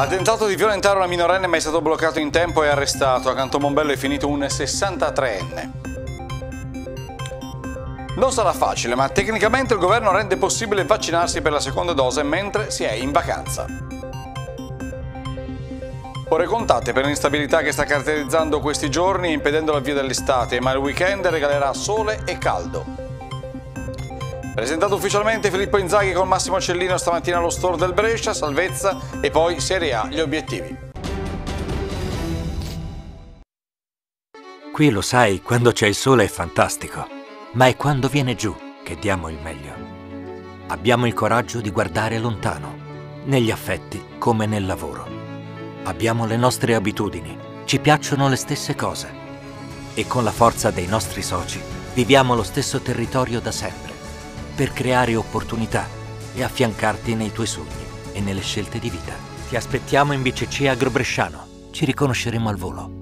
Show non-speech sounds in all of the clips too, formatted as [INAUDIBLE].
Ha tentato di violentare una minorenne ma è stato bloccato in tempo e arrestato. a Cantomombello è finito un 63enne. Non sarà facile, ma tecnicamente il governo rende possibile vaccinarsi per la seconda dose mentre si è in vacanza. Ore contate per l'instabilità che sta caratterizzando questi giorni impedendo l'avvio dell'estate, ma il weekend regalerà sole e caldo. Presentato ufficialmente Filippo Inzaghi con Massimo Cellino stamattina allo store del Brescia, salvezza e poi Serie A gli obiettivi. Qui lo sai, quando c'è il sole è fantastico, ma è quando viene giù che diamo il meglio. Abbiamo il coraggio di guardare lontano, negli affetti come nel lavoro. Abbiamo le nostre abitudini, ci piacciono le stesse cose e con la forza dei nostri soci viviamo lo stesso territorio da sempre per creare opportunità e affiancarti nei tuoi sogni e nelle scelte di vita. Ti aspettiamo in BCC Agrobresciano. Ci riconosceremo al volo.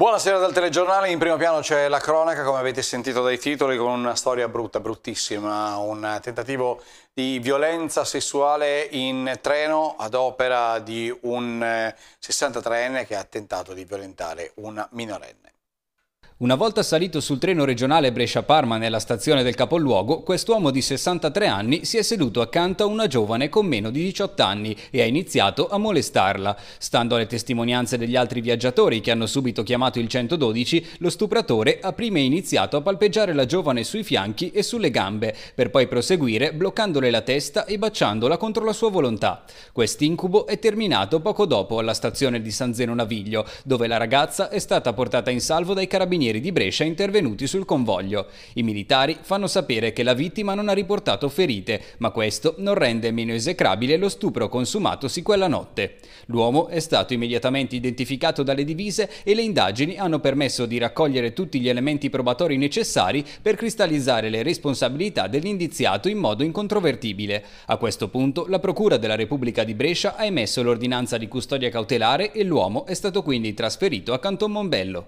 Buonasera dal telegiornale, in primo piano c'è la cronaca, come avete sentito dai titoli, con una storia brutta, bruttissima, un tentativo di violenza sessuale in treno ad opera di un 63enne eh, che ha tentato di violentare una minorenne. Una volta salito sul treno regionale Brescia-Parma nella stazione del capoluogo, quest'uomo di 63 anni si è seduto accanto a una giovane con meno di 18 anni e ha iniziato a molestarla. Stando alle testimonianze degli altri viaggiatori che hanno subito chiamato il 112, lo stupratore ha prima iniziato a palpeggiare la giovane sui fianchi e sulle gambe, per poi proseguire bloccandole la testa e baciandola contro la sua volontà. Quest'incubo è terminato poco dopo alla stazione di San Zeno Naviglio, dove la ragazza è stata portata in salvo dai carabinieri carabinieri di Brescia intervenuti sul convoglio. I militari fanno sapere che la vittima non ha riportato ferite, ma questo non rende meno esecrabile lo stupro consumatosi quella notte. L'uomo è stato immediatamente identificato dalle divise e le indagini hanno permesso di raccogliere tutti gli elementi probatori necessari per cristallizzare le responsabilità dell'indiziato in modo incontrovertibile. A questo punto la Procura della Repubblica di Brescia ha emesso l'ordinanza di custodia cautelare e l'uomo è stato quindi trasferito a Canton Mombello.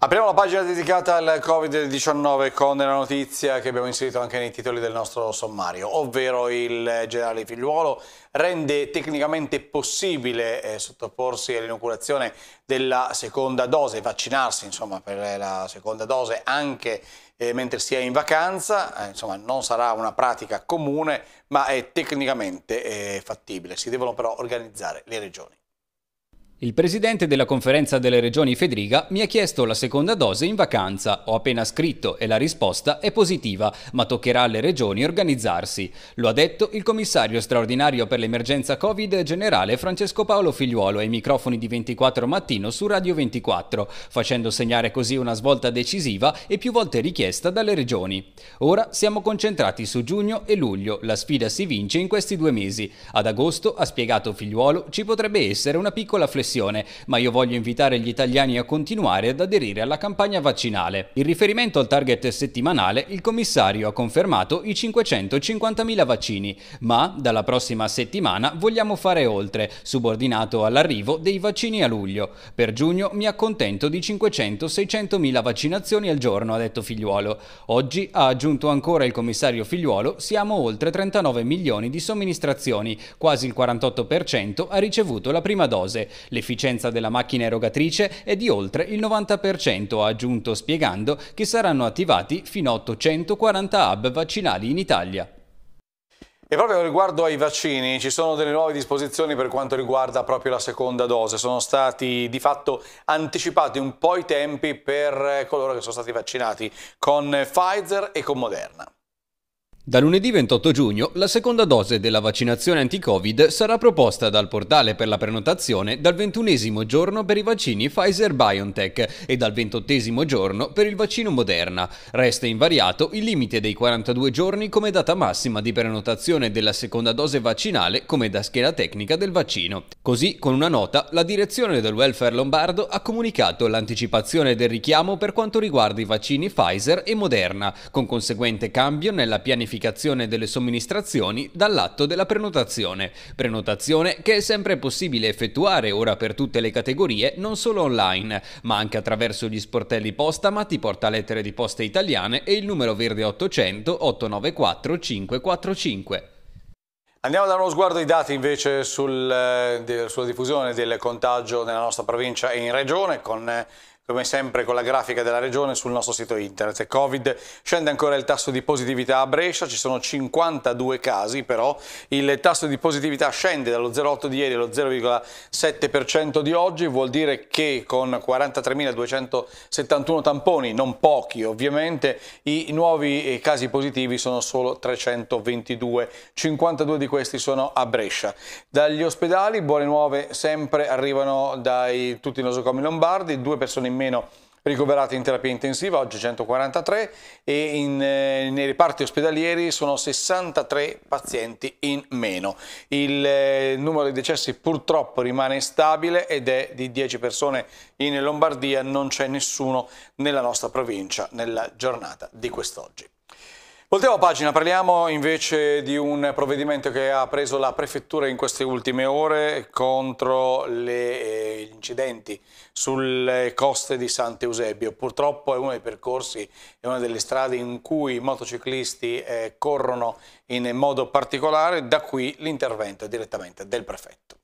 Apriamo la pagina dedicata al Covid-19 con la notizia che abbiamo inserito anche nei titoli del nostro sommario, ovvero il generale Figliuolo rende tecnicamente possibile eh, sottoporsi all'inoculazione della seconda dose, vaccinarsi insomma, per la seconda dose anche eh, mentre si è in vacanza, eh, insomma, non sarà una pratica comune ma è tecnicamente eh, fattibile, si devono però organizzare le regioni. Il presidente della conferenza delle regioni Federica mi ha chiesto la seconda dose in vacanza. Ho appena scritto e la risposta è positiva, ma toccherà alle regioni organizzarsi. Lo ha detto il commissario straordinario per l'emergenza Covid generale Francesco Paolo Figliuolo ai microfoni di 24 mattino su Radio 24, facendo segnare così una svolta decisiva e più volte richiesta dalle regioni. Ora siamo concentrati su giugno e luglio, la sfida si vince in questi due mesi. Ad agosto, ha spiegato Figliuolo, ci potrebbe essere una piccola flessibilità espressione, ma io voglio invitare gli italiani a continuare ad aderire alla campagna vaccinale. In riferimento al target settimanale, il commissario ha confermato i 550.000 vaccini, ma dalla prossima settimana vogliamo fare oltre, subordinato all'arrivo dei vaccini a luglio. Per giugno mi accontento di 500-600.000 vaccinazioni al giorno, ha detto Figliuolo. Oggi, ha aggiunto ancora il commissario Figliuolo, siamo oltre 39 milioni di somministrazioni, quasi il 48% ha ricevuto la prima dose. Le l'efficienza della macchina erogatrice è di oltre il 90%, ha aggiunto spiegando che saranno attivati fino a 840 hub vaccinali in Italia. E proprio riguardo ai vaccini, ci sono delle nuove disposizioni per quanto riguarda proprio la seconda dose. Sono stati di fatto anticipati un po' i tempi per eh, coloro che sono stati vaccinati con Pfizer e con Moderna. Da lunedì 28 giugno la seconda dose della vaccinazione anti-Covid sarà proposta dal portale per la prenotazione dal ventunesimo giorno per i vaccini Pfizer-BioNTech e dal ventottesimo giorno per il vaccino Moderna. Resta invariato il limite dei 42 giorni come data massima di prenotazione della seconda dose vaccinale come da scheda tecnica del vaccino. Così, con una nota, la direzione del welfare lombardo ha comunicato l'anticipazione del richiamo per quanto riguarda i vaccini Pfizer e Moderna, con conseguente cambio nella pianificazione certificazione delle somministrazioni dall'atto della prenotazione, prenotazione che è sempre possibile effettuare ora per tutte le categorie, non solo online, ma anche attraverso gli sportelli Postamati, portalettere di poste italiane e il numero verde 800 894 545. Andiamo a dare uno sguardo ai dati invece sul, eh, sulla diffusione del contagio nella nostra provincia e in regione con eh, come sempre con la grafica della regione sul nostro sito internet. Covid scende ancora il tasso di positività a Brescia, ci sono 52 casi però, il tasso di positività scende dallo 0,8 di ieri allo 0,7% di oggi, vuol dire che con 43.271 tamponi, non pochi ovviamente, i nuovi eh, casi positivi sono solo 322, 52 di questi sono a Brescia. Dagli ospedali buone nuove sempre arrivano da tutti i nosocomi lombardi, due persone in meno ricoverati in terapia intensiva, oggi 143, e in, eh, nei reparti ospedalieri sono 63 pazienti in meno. Il eh, numero di decessi purtroppo rimane stabile ed è di 10 persone in Lombardia, non c'è nessuno nella nostra provincia nella giornata di quest'oggi. Voltiamo pagina, parliamo invece di un provvedimento che ha preso la prefettura in queste ultime ore contro eh, gli incidenti sulle coste di Sant'Eusebio. Purtroppo è uno dei percorsi, è una delle strade in cui i motociclisti eh, corrono in modo particolare, da qui l'intervento direttamente del prefetto.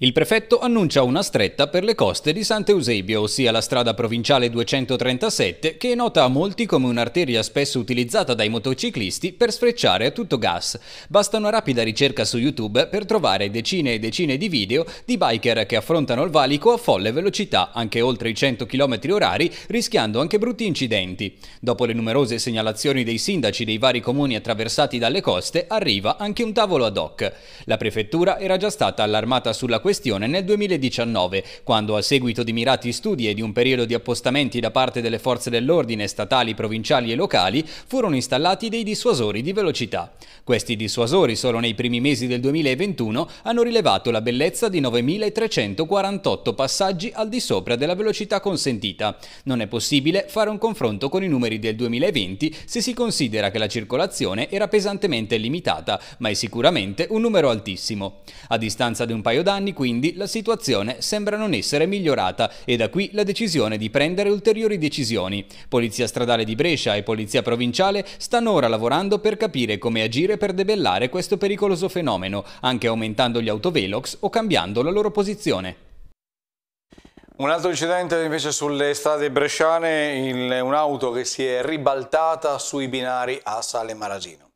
Il prefetto annuncia una stretta per le coste di Sant'Eusebio, ossia la strada provinciale 237, che è nota a molti come un'arteria spesso utilizzata dai motociclisti per sfrecciare a tutto gas. Basta una rapida ricerca su YouTube per trovare decine e decine di video di biker che affrontano il valico a folle velocità, anche oltre i 100 km orari, rischiando anche brutti incidenti. Dopo le numerose segnalazioni dei sindaci dei vari comuni attraversati dalle coste, arriva anche un tavolo ad hoc. La prefettura era già stata allarmata sulla questione questione nel 2019, quando a seguito di mirati studi e di un periodo di appostamenti da parte delle forze dell'ordine statali, provinciali e locali, furono installati dei dissuasori di velocità. Questi dissuasori solo nei primi mesi del 2021 hanno rilevato la bellezza di 9.348 passaggi al di sopra della velocità consentita. Non è possibile fare un confronto con i numeri del 2020 se si considera che la circolazione era pesantemente limitata, ma è sicuramente un numero altissimo. A distanza di un paio d'anni quindi la situazione sembra non essere migliorata e da qui la decisione di prendere ulteriori decisioni. Polizia Stradale di Brescia e Polizia Provinciale stanno ora lavorando per capire come agire per debellare questo pericoloso fenomeno, anche aumentando gli autovelox o cambiando la loro posizione. Un altro incidente invece sulle strade bresciane, un'auto che si è ribaltata sui binari a Sale Marasino.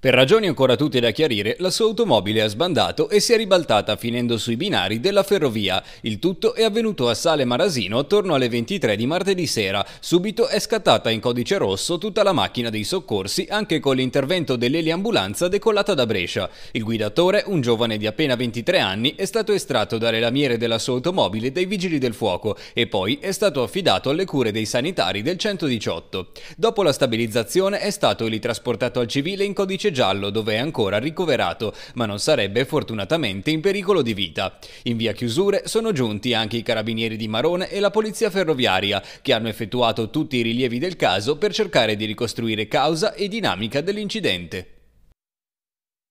Per ragioni ancora tutte da chiarire, la sua automobile ha sbandato e si è ribaltata finendo sui binari della ferrovia. Il tutto è avvenuto a Sale Marasino attorno alle 23 di martedì sera. Subito è scattata in codice rosso tutta la macchina dei soccorsi, anche con l'intervento dell'eliambulanza decollata da Brescia. Il guidatore, un giovane di appena 23 anni, è stato estratto dalle lamiere della sua automobile dai vigili del fuoco e poi è stato affidato alle cure dei sanitari del 118. Dopo la stabilizzazione è stato ritrasportato al civile in codice codice giallo dove è ancora ricoverato, ma non sarebbe fortunatamente in pericolo di vita. In via chiusure sono giunti anche i carabinieri di Marone e la polizia ferroviaria, che hanno effettuato tutti i rilievi del caso per cercare di ricostruire causa e dinamica dell'incidente.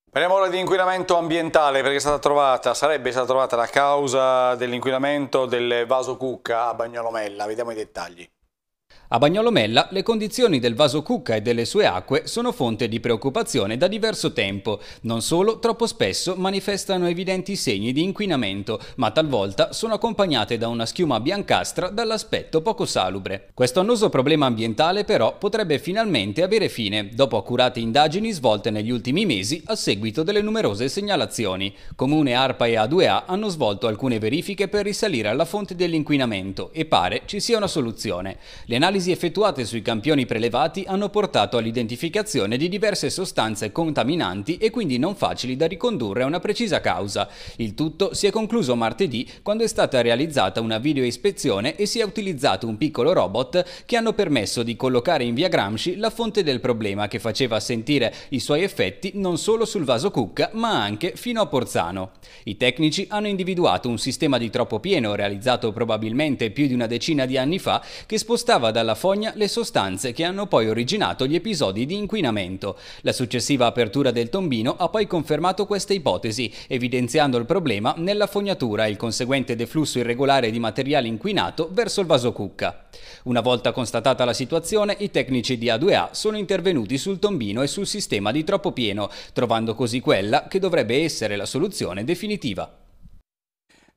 Parliamo ora di inquinamento ambientale perché è stata trovata, sarebbe stata trovata la causa dell'inquinamento del vaso cucca a Bagnolomella, vediamo i dettagli. A Bagnolomella le condizioni del vaso Cucca e delle sue acque sono fonte di preoccupazione da diverso tempo. Non solo, troppo spesso manifestano evidenti segni di inquinamento, ma talvolta sono accompagnate da una schiuma biancastra dall'aspetto poco salubre. Questo annoso problema ambientale però potrebbe finalmente avere fine, dopo accurate indagini svolte negli ultimi mesi a seguito delle numerose segnalazioni. Comune ARPA e A2A hanno svolto alcune verifiche per risalire alla fonte dell'inquinamento e pare ci sia una soluzione. Le analisi analisi effettuate sui campioni prelevati hanno portato all'identificazione di diverse sostanze contaminanti e quindi non facili da ricondurre a una precisa causa. Il tutto si è concluso martedì quando è stata realizzata una videoispezione e si è utilizzato un piccolo robot che hanno permesso di collocare in via Gramsci la fonte del problema che faceva sentire i suoi effetti non solo sul vaso Cook ma anche fino a Porzano. I tecnici hanno individuato un sistema di troppo pieno realizzato probabilmente più di una decina di anni fa che spostava dalla dalla fogna le sostanze che hanno poi originato gli episodi di inquinamento. La successiva apertura del tombino ha poi confermato questa ipotesi, evidenziando il problema nella fognatura e il conseguente deflusso irregolare di materiale inquinato verso il vaso cucca. Una volta constatata la situazione, i tecnici di A2A sono intervenuti sul tombino e sul sistema di troppo pieno, trovando così quella che dovrebbe essere la soluzione definitiva.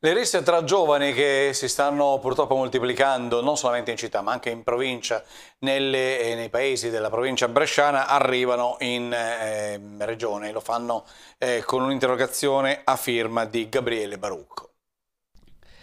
Le risse tra giovani che si stanno purtroppo moltiplicando non solamente in città ma anche in provincia, nelle, eh, nei paesi della provincia bresciana arrivano in eh, regione, lo fanno eh, con un'interrogazione a firma di Gabriele Barucco.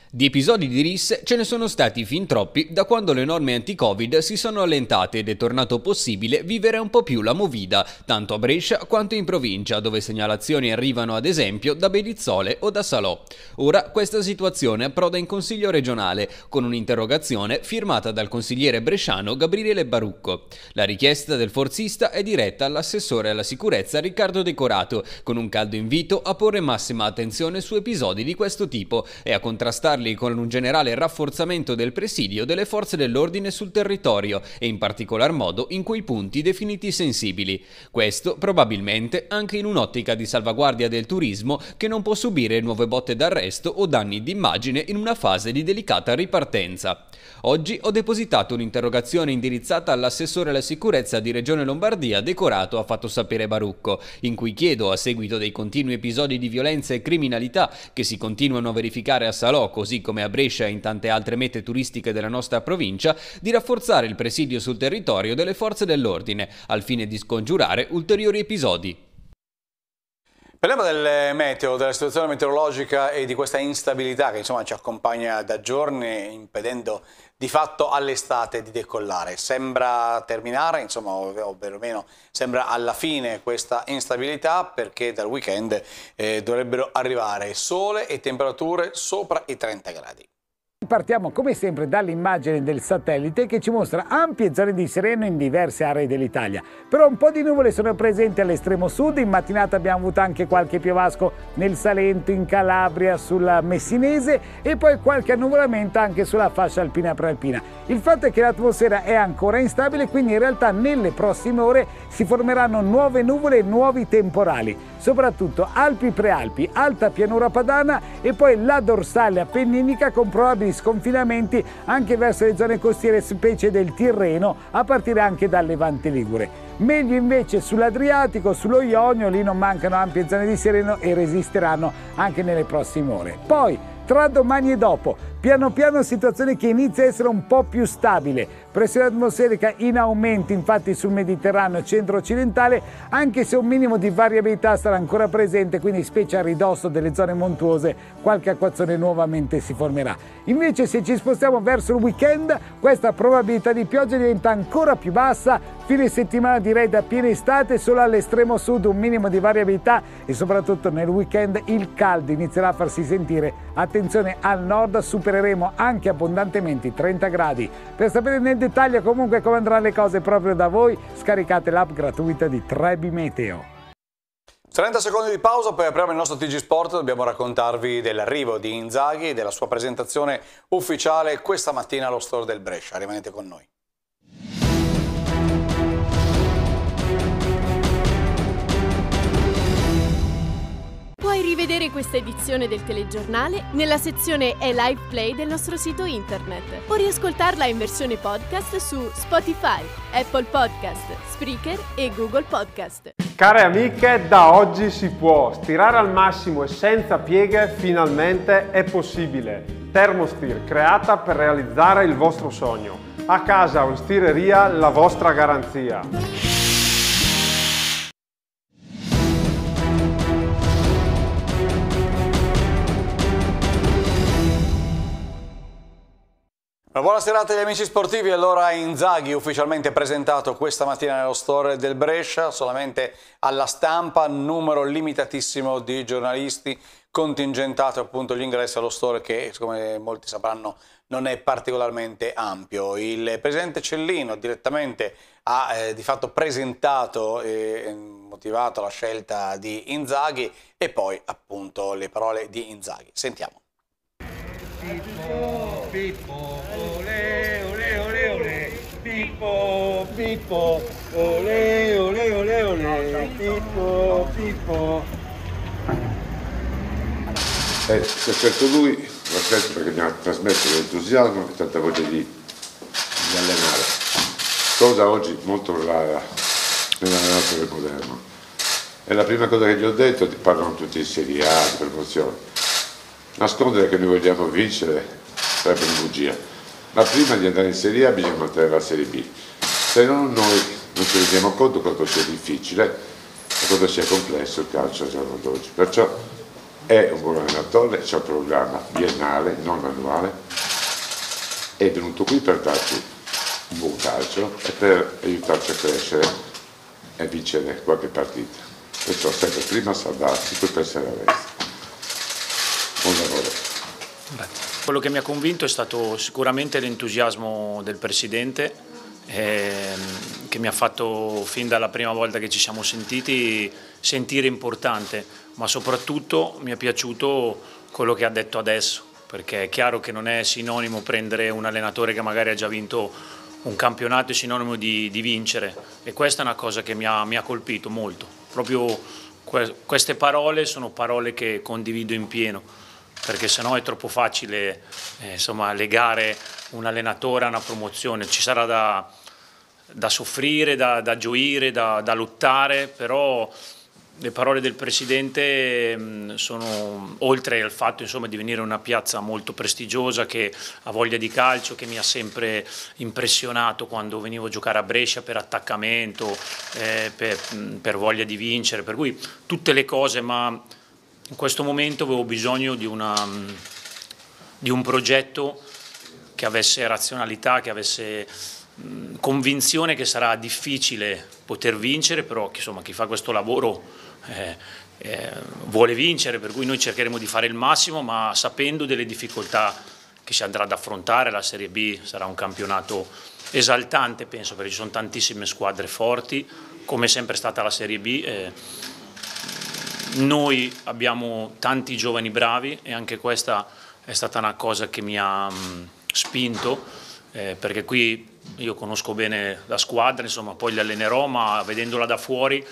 Di episodi di RIS ce ne sono stati fin troppi da quando le norme anti-Covid si sono allentate ed è tornato possibile vivere un po' più la movida, tanto a Brescia quanto in provincia, dove segnalazioni arrivano ad esempio da Bedizzole o da Salò. Ora questa situazione approda in Consiglio regionale, con un'interrogazione firmata dal consigliere bresciano Gabriele Barucco. La richiesta del forzista è diretta all'assessore alla sicurezza Riccardo Decorato, con un caldo invito a porre massima attenzione su episodi di questo tipo e a contrastare affrontarli con un generale rafforzamento del presidio delle forze dell'ordine sul territorio e in particolar modo in quei punti definiti sensibili. Questo probabilmente anche in un'ottica di salvaguardia del turismo che non può subire nuove botte d'arresto o danni d'immagine in una fase di delicata ripartenza. Oggi ho depositato un'interrogazione indirizzata all'assessore alla sicurezza di Regione Lombardia decorato ha fatto sapere Barucco, in cui chiedo a seguito dei continui episodi di violenza e criminalità che si continuano a verificare a Salò, così come a Brescia e in tante altre mete turistiche della nostra provincia, di rafforzare il presidio sul territorio delle forze dell'ordine, al fine di scongiurare ulteriori episodi. Parliamo del meteo, della situazione meteorologica e di questa instabilità che insomma, ci accompagna da giorni impedendo di fatto all'estate di decollare. Sembra terminare, insomma, o perlomeno sembra alla fine questa instabilità perché dal weekend eh, dovrebbero arrivare sole e temperature sopra i 30 gradi. Partiamo come sempre dall'immagine del satellite che ci mostra ampie zone di sereno in diverse aree dell'Italia. Però un po' di nuvole sono presenti all'estremo sud, in mattinata abbiamo avuto anche qualche piovasco nel Salento, in Calabria, sulla Messinese e poi qualche annuvolamento anche sulla fascia alpina prealpina. Il fatto è che l'atmosfera è ancora instabile, quindi in realtà nelle prossime ore si formeranno nuove nuvole e nuovi temporali, soprattutto Alpi prealpi, Alta pianura padana e poi la dorsale appenninica con probabili sconfinamenti anche verso le zone costiere specie del Tirreno, a partire anche dal Levante Ligure. Meglio invece sull'Adriatico, sullo Ionio, lì non mancano ampie zone di sereno e resisteranno anche nelle prossime ore. Poi tra domani e dopo. Piano piano situazione che inizia a essere un po' più stabile. Pressione atmosferica in aumento infatti sul Mediterraneo centro-occidentale, anche se un minimo di variabilità sarà ancora presente, quindi specie a ridosso delle zone montuose qualche acquazzone nuovamente si formerà. Invece se ci spostiamo verso il weekend, questa probabilità di pioggia diventa ancora più bassa, Fine settimana direi da piena estate, solo all'estremo sud un minimo di variabilità e soprattutto nel weekend il caldo inizierà a farsi sentire. Attenzione al nord, supereremo anche abbondantemente i 30 gradi. Per sapere nel dettaglio comunque come andranno le cose proprio da voi, scaricate l'app gratuita di Trebi Meteo. 30 secondi di pausa, poi apriamo il nostro TG Sport, dobbiamo raccontarvi dell'arrivo di Inzaghi e della sua presentazione ufficiale questa mattina allo store del Brescia. Rimanete con noi. Puoi rivedere questa edizione del telegiornale nella sezione e live play del nostro sito internet o riascoltarla in versione podcast su Spotify, Apple Podcast, Spreaker e Google Podcast. Care amiche, da oggi si può stirare al massimo e senza pieghe finalmente è possibile. Thermostir creata per realizzare il vostro sogno. A casa o in stireria la vostra garanzia. la serata agli amici sportivi, allora Inzaghi ufficialmente presentato questa mattina nello store del Brescia, solamente alla stampa, numero limitatissimo di giornalisti, contingentato appunto gli ingressi allo store che come molti sapranno non è particolarmente ampio. Il presidente Cellino direttamente ha eh, di fatto presentato e eh, motivato la scelta di Inzaghi e poi appunto le parole di Inzaghi. Sentiamo. Pippo, Pippo, ole, ole, ole, ole. Pippo, Pippo, ole, ole, ole, ole. Pippo, Pippo. Eh, si è scelto lui, l'ho scelto perché mi ha trasmesso l'entusiasmo e tanta voglia di, di allenare, cosa oggi molto rara nell'allenatore moderno. E la prima cosa che gli ho detto, ti parlano tutti di Serie A, di promozione Nascondere che noi vogliamo vincere sarebbe una bugia. Ma prima di andare in Serie A bisogna mantenere la Serie B. Se non noi non ci rendiamo conto quanto sia difficile e quanto sia complesso il calcio al giorno d'oggi. Perciò è un buon allenatore, c'è un programma biennale, non annuale, è venuto qui per darci un buon calcio e per aiutarci a crescere e vincere qualche partita. Perciò sempre prima salvarsi, poi pensare a resta. Quello che mi ha convinto è stato sicuramente l'entusiasmo del Presidente ehm, che mi ha fatto fin dalla prima volta che ci siamo sentiti sentire importante, ma soprattutto mi è piaciuto quello che ha detto adesso, perché è chiaro che non è sinonimo prendere un allenatore che magari ha già vinto un campionato, è sinonimo di, di vincere e questa è una cosa che mi ha, mi ha colpito molto, proprio que queste parole sono parole che condivido in pieno perché sennò è troppo facile eh, insomma, legare un allenatore a una promozione, ci sarà da, da soffrire, da, da gioire, da, da, lottare, però le parole del Presidente mh, mm, sono, oltre al fatto insomma, di venire una piazza molto prestigiosa che ha voglia di calcio, che mi ha sempre impressionato quando venivo a giocare a Brescia per attaccamento, eh, per, mh, mm, per voglia di vincere, per cui tutte le cose, ma in questo momento avevo bisogno di, una, mm, di un progetto che avesse razionalità, che avesse mm, convinzione che sarà difficile poter vincere, però insomma, chi fa questo lavoro eh, eh, vuole vincere, per cui noi cercheremo di fare il massimo, ma sapendo delle difficoltà che si andrà ad affrontare, la Serie B sarà un campionato esaltante, penso, perché ci sono tantissime squadre forti, come è sempre stata la Serie B. Eh, noi abbiamo tanti giovani bravi e anche questa è stata una cosa che mi ha mh, mm, spinto eh, perché qui io conosco bene la squadra, insomma, poi li allenerò ma vedendola da fuori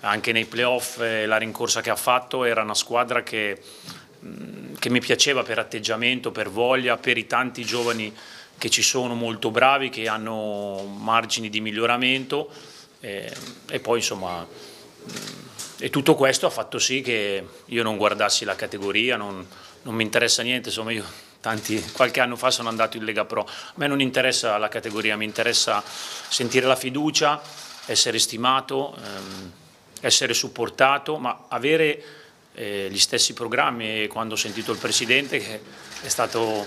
anche nei playoff eh, la rincorsa che ha fatto era una squadra che, mh, mm, che mi piaceva per atteggiamento, per voglia, per i tanti giovani che ci sono molto bravi, che hanno margini di miglioramento eh, e poi insomma mm, e tutto questo ha fatto sì che io non guardassi la categoria, non, non mi interessa niente, insomma io tanti, qualche anno fa sono andato in Lega Pro, a me non interessa la categoria, mi interessa sentire la fiducia, essere stimato, ehm, essere supportato, ma avere eh, gli stessi programmi quando ho sentito il Presidente che è stato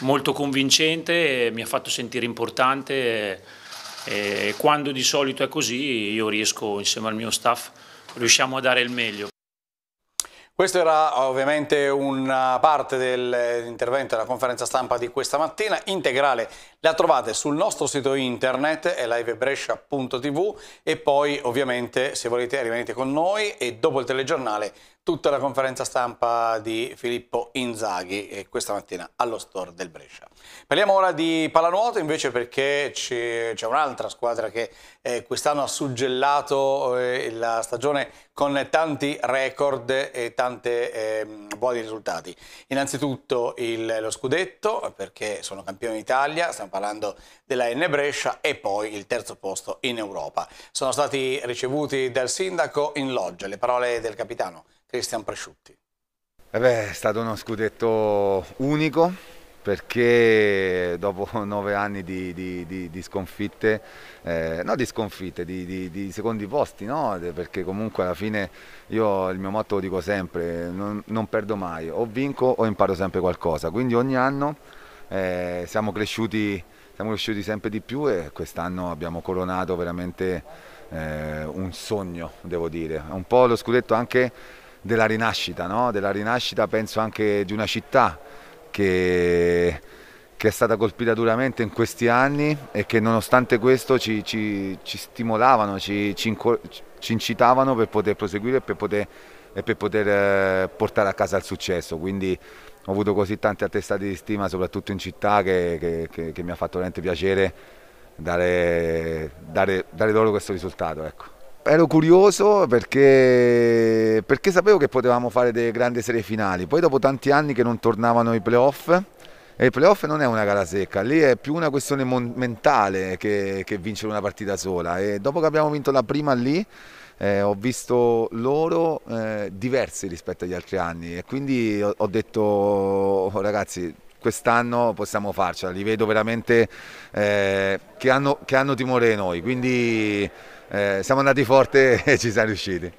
molto convincente, mi ha fatto sentire importante e, e quando di solito è così io riesco insieme al mio staff riusciamo a dare il meglio. Questo era eh, ovviamente una parte dell'intervento eh, della conferenza stampa di questa mattina, integrale la trovate sul nostro sito internet è livebrescia.tv e poi ovviamente se volete rimanete con noi e dopo il telegiornale tutta la conferenza stampa di Filippo Inzaghi eh, questa mattina allo store del Brescia. Parliamo ora di pallanuoto invece perché c'è un'altra squadra che eh, quest'anno ha suggellato eh, la stagione con tanti record e tanti ehm, buoni risultati. Innanzitutto il, lo scudetto perché sono campione d'Italia, stiamo parlando della N Brescia e poi il terzo posto in Europa. Sono stati ricevuti dal sindaco in loggia le parole del capitano Cristian Presciutti. Eh beh, è stato uno scudetto unico perché dopo [LAUGHS] nove anni di, di, di, di sconfitte, eh, no di sconfitte, di, secondi posti, no? perché comunque alla fine io il mio motto lo dico sempre, non, non perdo mai, o vinco o imparo sempre qualcosa, quindi ogni anno eh, siamo, cresciuti, siamo cresciuti sempre di più e quest'anno abbiamo coronato veramente eh, un sogno, devo dire, un po' lo scudetto anche della rinascita, no? della rinascita penso anche di una città che, che, è stata colpita duramente in questi anni e che nonostante questo ci, ci, ci stimolavano, ci, ci, incitavano per poter proseguire e per poter, e per poter eh, portare a casa il successo. Quindi ho avuto così tante attestati di stima, soprattutto in città, che, che, che, che mi ha fatto veramente piacere dare, dare, dare loro questo risultato. Ecco ero curioso perché, perché, sapevo che potevamo fare delle grandi serie finali. Poi dopo tanti anni che non tornavano i playoff, e i playoff non è una gara secca, lì è più una questione mentale che, che vincere una partita sola. E dopo che abbiamo vinto la prima lì, eh, ho visto loro eh, diversi rispetto agli altri anni e quindi ho, ho detto oh, ragazzi quest'anno possiamo farcela, li vedo veramente eh, che, hanno, che hanno timore di noi. Quindi eh, siamo andati forte [LAUGHS] e ci siamo riusciti.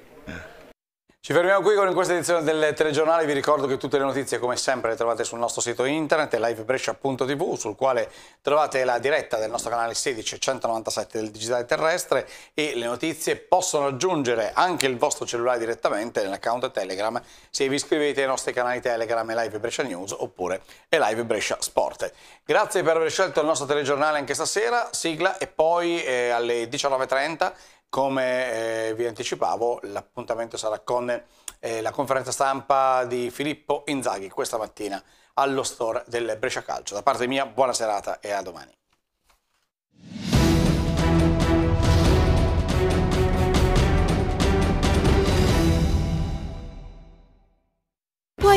Ci fermiamo qui con questa edizione del telegiornale, vi ricordo che tutte le notizie come sempre le trovate sul nostro sito internet livebrescia.tv sul quale trovate la diretta del nostro canale 16197 del Digitale Terrestre e le notizie possono aggiungere anche il vostro cellulare direttamente nell'account Telegram se vi iscrivete ai nostri canali Telegram e Live Brescia News oppure e Live Brescia Sport. Grazie per aver scelto il nostro telegiornale anche stasera, sigla e poi eh, alle 19.30 come eh, vi anticipavo, l'appuntamento sarà con eh, la conferenza stampa di Filippo Inzaghi questa mattina allo store del Brescia Calcio. Da parte mia, buona serata e a domani.